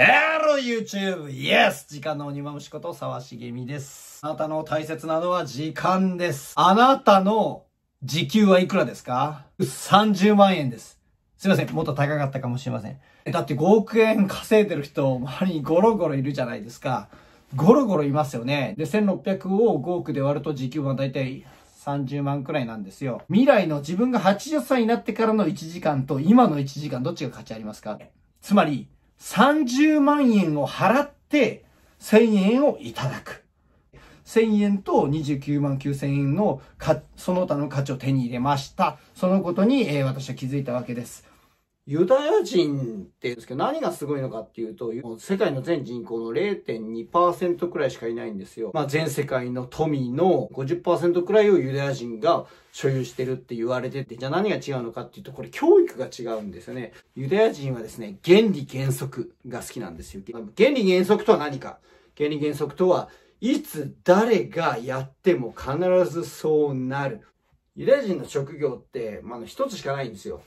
Hello YouTube! Yes! 時間の鬼まむしこと沢茂美です。あなたの大切なのは時間です。あなたの時給はいくらですか ?30 万円です。すいません。もっと高かったかもしれません。だって5億円稼いでる人、周りにゴロゴロいるじゃないですか。ゴロゴロいますよね。で、1600を5億で割ると時給はだいたい30万くらいなんですよ。未来の自分が80歳になってからの1時間と今の1時間どっちが価値ありますかつまり、30万円を払って、1000円をいただく。1000円と29万9000円のその他の価値を手に入れました。そのことに、えー、私は気づいたわけです。ユダヤ人って言うんですけど、何がすごいのかっていうと、世界の全人口の0.2%くらいしかいないんですよ。まあ、全世界の富の50%くらいをユダヤ人が所有してるって言われてて、じゃあ何が違うのかっていうと、これ教育が違うんですよね。ユダヤ人はですね、原理原則が好きなんですよ。原理原則とは何か原理原則とは、いつ誰がやっても必ずそうなる。ユダヤ人の職業って、まあ、一つしかないんですよ。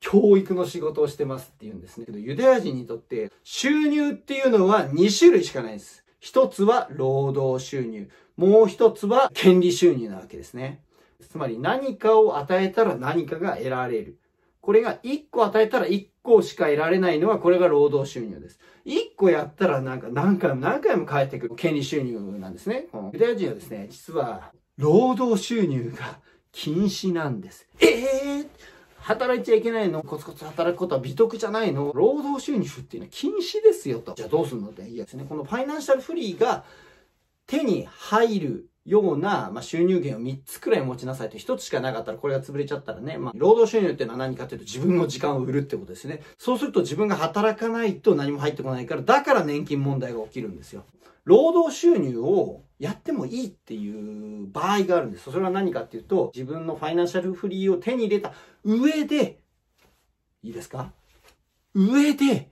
教育の仕事をしてますって言うんですね。ユダヤ人にとって収入っていうのは2種類しかないです。一つは労働収入。もう一つは権利収入なわけですね。つまり何かを与えたら何かが得られる。これが1個与えたら1個しか得られないのはこれが労働収入です。1個やったらなんか何回も何回も返ってくる権利収入なんですね。ユダヤ人はですね、実は労働収入が禁止なんです。えぇ、ー働いちゃいけないの、コツコツ働くことは美徳じゃないの、労働収入っていうのは禁止ですよと。じゃあどうするのって、いやですね、このファイナンシャルフリーが手に入るような、まあ、収入源を3つくらい持ちなさいと1つしかなかったらこれが潰れちゃったらね、まあ、労働収入っていうのは何かというと自分の時間を売るってことですね。そうすると自分が働かないと何も入ってこないから、だから年金問題が起きるんですよ。労働収入をやってもいいっていう場合があるんです。それは何かっていうと、自分のファイナンシャルフリーを手に入れた上で、いいですか上で、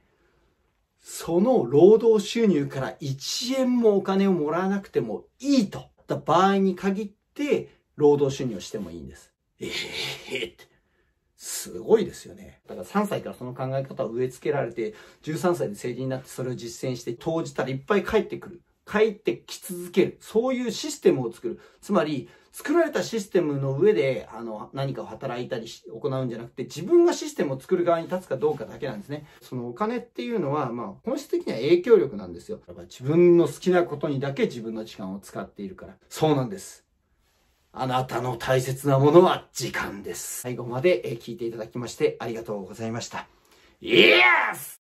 その労働収入から1円もお金をもらわなくてもいいと。った場合に限って、労働収入をしてもいいんです。ええー、って。すごいですよね。だから3歳からその考え方を植え付けられて、13歳で成人になってそれを実践して、投じたらいっぱい帰ってくる。帰ってき続ける。そういうシステムを作る。つまり、作られたシステムの上で、あの、何かを働いたりし、行うんじゃなくて、自分がシステムを作る側に立つかどうかだけなんですね。そのお金っていうのは、まあ、本質的には影響力なんですよ。だから自分の好きなことにだけ自分の時間を使っているから。そうなんです。あなたの大切なものは時間です。最後まで聞いていただきましてありがとうございました。イエス